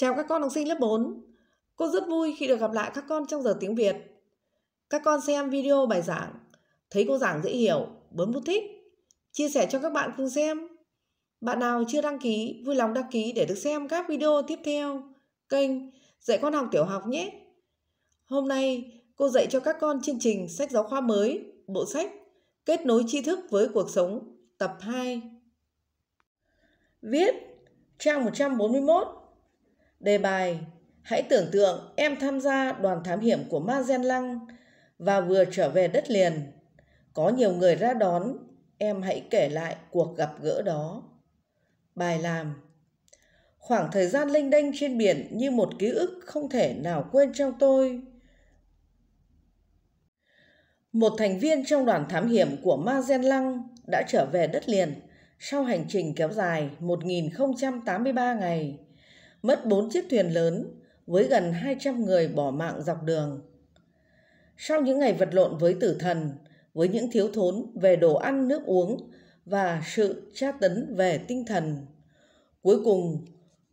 Chào các con học sinh lớp 4. Cô rất vui khi được gặp lại các con trong giờ tiếng Việt. Các con xem video bài giảng, thấy cô giảng dễ hiểu, bấm nút thích, chia sẻ cho các bạn cùng xem. Bạn nào chưa đăng ký, vui lòng đăng ký để được xem các video tiếp theo kênh Dạy con học tiểu học nhé. Hôm nay cô dạy cho các con chương trình sách giáo khoa mới, bộ sách Kết nối tri thức với cuộc sống, tập 2. Viết trang 141 Đề bài Hãy tưởng tượng em tham gia đoàn thám hiểm của Ma Gen Lăng và vừa trở về đất liền. Có nhiều người ra đón, em hãy kể lại cuộc gặp gỡ đó. Bài làm Khoảng thời gian linh đênh trên biển như một ký ức không thể nào quên trong tôi. Một thành viên trong đoàn thám hiểm của Ma Gen Lăng đã trở về đất liền sau hành trình kéo dài 1083 ngày mất 4 chiếc thuyền lớn với gần 200 người bỏ mạng dọc đường. Sau những ngày vật lộn với tử thần, với những thiếu thốn về đồ ăn nước uống và sự tra tấn về tinh thần, cuối cùng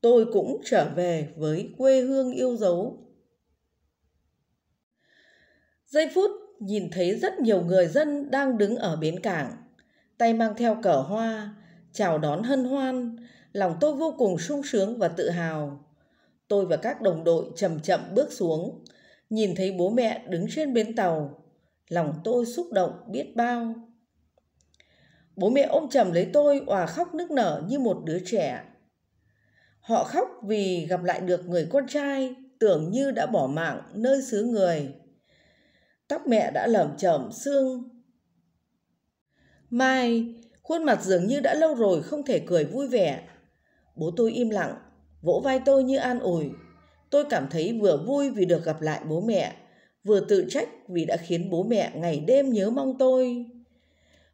tôi cũng trở về với quê hương yêu dấu. Giây phút nhìn thấy rất nhiều người dân đang đứng ở bến cảng, tay mang theo cờ hoa, chào đón hân hoan lòng tôi vô cùng sung sướng và tự hào. Tôi và các đồng đội chậm chậm bước xuống, nhìn thấy bố mẹ đứng trên bến tàu. Lòng tôi xúc động biết bao. Bố mẹ ôm chầm lấy tôi và khóc nức nở như một đứa trẻ. Họ khóc vì gặp lại được người con trai tưởng như đã bỏ mạng nơi xứ người. Tóc mẹ đã lởm chởm xương. Mai, khuôn mặt dường như đã lâu rồi không thể cười vui vẻ. Bố tôi im lặng, vỗ vai tôi như an ủi. Tôi cảm thấy vừa vui vì được gặp lại bố mẹ, vừa tự trách vì đã khiến bố mẹ ngày đêm nhớ mong tôi.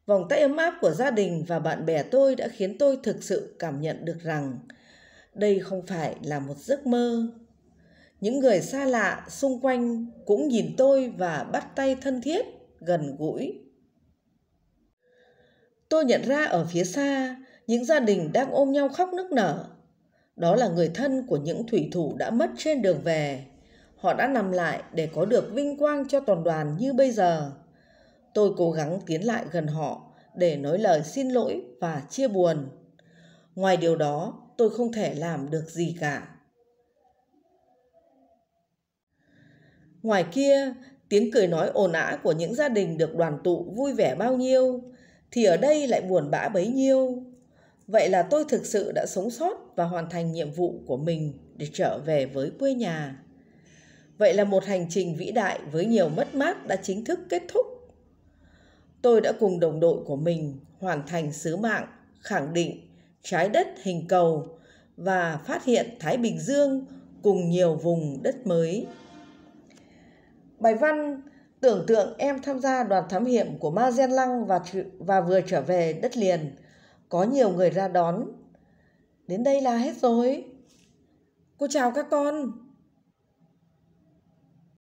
Vòng tay ấm áp của gia đình và bạn bè tôi đã khiến tôi thực sự cảm nhận được rằng đây không phải là một giấc mơ. Những người xa lạ xung quanh cũng nhìn tôi và bắt tay thân thiết, gần gũi. Tôi nhận ra ở phía xa những gia đình đang ôm nhau khóc nức nở. Đó là người thân của những thủy thủ đã mất trên đường về. Họ đã nằm lại để có được vinh quang cho toàn đoàn như bây giờ. Tôi cố gắng tiến lại gần họ để nói lời xin lỗi và chia buồn. Ngoài điều đó, tôi không thể làm được gì cả. Ngoài kia, tiếng cười nói ồn ã của những gia đình được đoàn tụ vui vẻ bao nhiêu, thì ở đây lại buồn bã bấy nhiêu. Vậy là tôi thực sự đã sống sót và hoàn thành nhiệm vụ của mình để trở về với quê nhà. Vậy là một hành trình vĩ đại với nhiều mất mát đã chính thức kết thúc. Tôi đã cùng đồng đội của mình hoàn thành sứ mạng, khẳng định trái đất hình cầu và phát hiện Thái Bình Dương cùng nhiều vùng đất mới. Bài văn tưởng tượng em tham gia đoàn thám hiểm của Ma Gen Lăng và và vừa trở về đất liền – có nhiều người ra đón đến đây là hết rồi cô chào các con